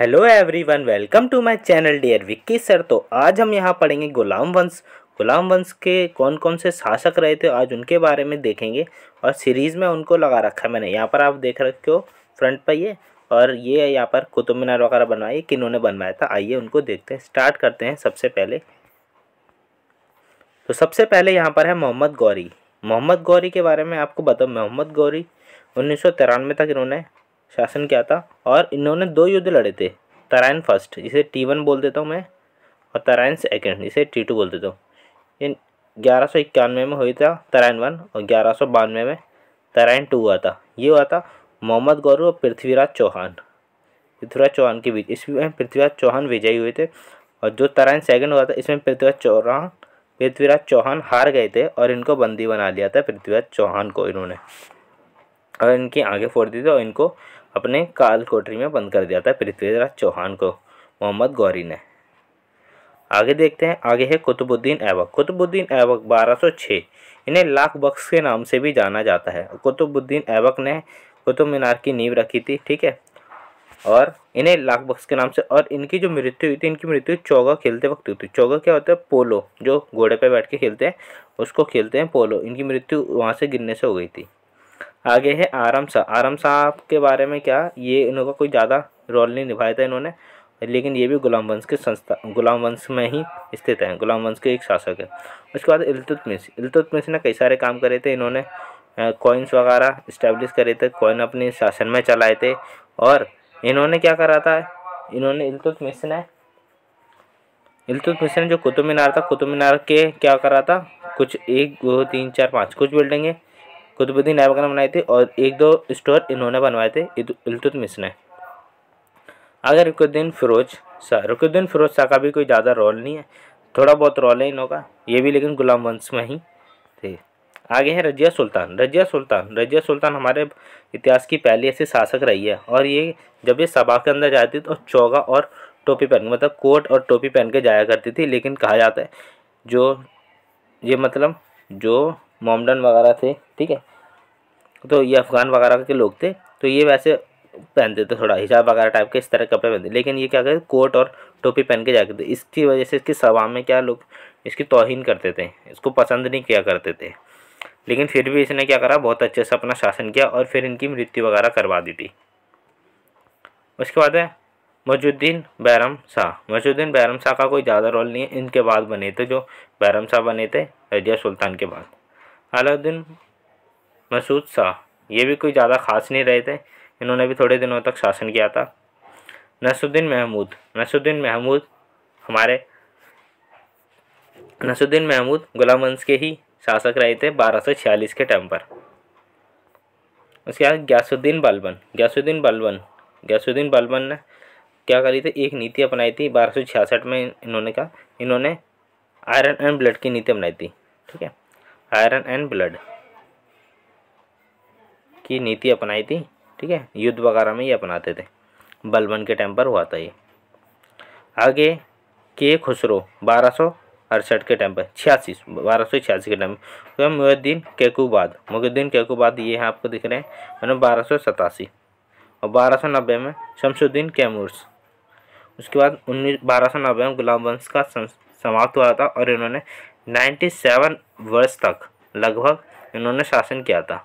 hello everyone welcome to my channel dear Vicky sir तो आज हम यहाँ पढ़ेंगे गुलाम वंश गुलाम वंश के कौन कौन से शासक रहे थे आज उनके बारे में देखेंगे और सीरीज़ में उनको लगा रखा है मैंने यहाँ पर आप देख रखे हो फ्रंट पर ये और ये यहाँ पर कुतुब मीनार वगैरह बनवाई किन्होंने बनवाया था आइए उनको देखते हैं स्टार्ट करते हैं सबसे पहले तो सबसे पहले यहाँ पर है मोहम्मद गौरी मोहम्मद गौरी के बारे में आपको बताओ मोहम्मद गौरी उन्नीस तक इन्होंने शासन किया था और इन्होंने दो युद्ध लड़े थे तराइन फर्स्ट जिसे टी वन बोल देता हूँ मैं और तराइन सेकेंड जिसे टी टू बोल देता हूँ ये ग्यारह सौ इक्यानवे में हुई था तराइन वन और ग्यारह सौ बानवे में तराइन टू हुआ था ये हुआ था मोहम्मद गौरव और पृथ्वीराज चौहान पृथ्वीराज चौहान के बीच इसमें पृथ्वीराज चौहान विजयी हुए थे और जो तराइन सेकंड हुआ था इसमें पृथ्वीराज चौहान पृथ्वीराज चौहान हार गए थे और इनको बंदी बना लिया था पृथ्वीराज चौहान को इन्होंने और इनकी आगे फोड़ दी थी और इनको अपने काल कोठरी में बंद कर दिया था पृथ्वीराज चौहान को मोहम्मद गौरी ने आगे देखते हैं आगे है कुतुबुद्दीन ऐबक कुतुबुद्दीन ऐबक 1206 इन्हें लाख बख्श के नाम से भी जाना जाता है कुतुबुद्दीन ऐबक ने कुतुब मीनार की नींव रखी थी ठीक है और इन्हें लाख बख्स के नाम से और इनकी जो मृत्यु हुई थी इनकी मृत्यु चौगा खेलते वक्त हुई थी चौगा क्या होता है पोलो जो घोड़े पर बैठ के खेलते हैं उसको खेलते हैं पोलो इनकी मृत्यु वहाँ से गिरने से हो गई थी आगे है आराम शाह आराम शाह के बारे में क्या ये इनका कोई ज़्यादा रोल नहीं निभाया था इन्होंने लेकिन ये भी गुलाम वंश के संस्था गुलाम वंश में ही स्थित हैं गुलाम वंश के एक शासक है उसके बाद इलतुतमिश इलतुतमिश ने कई सारे काम करे थे इन्होंने कॉइन्स वगैरह इस्टेब्लिश करे थे कॉइन अपने शासन में चलाए थे और इन्होंने क्या करा था इन्होंने इलतुतमिश ने इलतुतमिश ने जो कुतुब मीनार था कुतुब मीनार के क्या करा था कुछ एक दो तीन चार पाँच कुछ बिल्डिंगें कुतुबुद्दीन ऐबक ने बनाए थे और एक दो स्टोर इन्होंने बनवाए थे इलतुतमिस ने अगर रुकुद्दीन फिरोज शाह रुकुद्दीन फिरोज शाह का भी कोई ज़्यादा रोल नहीं है थोड़ा बहुत रोल है इनों का ये भी लेकिन गुलाम वंश में ही थे आगे हैं रजिया सुल्तान रजिया सुल्तान रजिया सुल्तान हमारे इतिहास की पहली ऐसी शासक रही है और ये जब ये सभा के अंदर जाती तो चौगा और टोपी पहन मतलब कोट और टोपी पहन के जाया करती थी लेकिन कहा जाता है जो ये मतलब जो मोमडन वगैरह थे ठीक है तो ये अफ़गान वगैरह के लोग थे तो ये वैसे पहनते थे थोड़ा हिजाब वगैरह टाइप के इस तरह के कपड़े पहनते लेकिन ये क्या करते कोट और टोपी पहन के जाते थे इसकी वजह से इसके सवाम में क्या लोग इसकी तोहन करते थे इसको पसंद नहीं किया करते थे लेकिन फिर भी इसने क्या करा बहुत अच्छे से अपना शासन किया और फिर इनकी मृत्यु वगैरह करवा दी थी उसके बाद है मजुद्दीन बैरम शाह मजुद्दीन बैरम शाह का कोई ज़्यादा रोल नहीं है इनके बाद बने थे जो बैरम शाह बने थे रजिया सुल्तान के बाद अलाउद्दीन मसूद शाह ये भी कोई ज़्यादा ख़ास नहीं रहे थे इन्होंने भी थोड़े दिनों तक शासन किया था नसरुद्दीन महमूद नसरुद्दीन महमूद हमारे नसुद्दीन महमूद गुलाम वंश के ही शासक रहे थे बारह के टाइम पर उसके बाद ग्यासुद्दीन बलबन ग्यासुद्दीन बलबन ग्यासुद्दीन बलबन ने क्या करी थी एक नीति अपनाई थी बारह में इन्होंने कहा इन्होंने आयरन एंड ब्लड की नीति अपनाई थी ठीक है आयरन एंड ब्लड की नीति अपनाई थी ठीक है युद्ध वगैरह में ये अपनाते थे बलबन के टाइम पर हुआ था ये आगे के खुसरो बारह सौ अड़सठ के टाइम पर छियासी बारह सौ छियासी के टाइम पर तो मुहद्दीन केकूबाद मुहद्दीन केकूबाद ये हैं आपको दिख रहे हैं मैंने मतलब बारह सौ सतासी और बारह सौ नब्बे में शमसुद्दीन कैमूर्स उसके बाद उन्नीस बारह सौ नब्बे में गुलाम वंश का समाप्त हुआ था और इन्होंने नाइन्टी सेवन वर्ष तक लगभग इन्होंने शासन किया था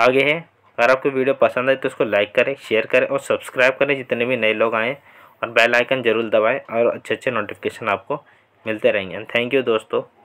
आगे है अगर आपको वीडियो पसंद आए तो उसको लाइक करें शेयर करें और सब्सक्राइब करें जितने भी नए लोग आएँ और बेल आइकन ज़रूर दबाएं और अच्छे अच्छे नोटिफिकेशन आपको मिलते रहेंगे थैंक यू दोस्तों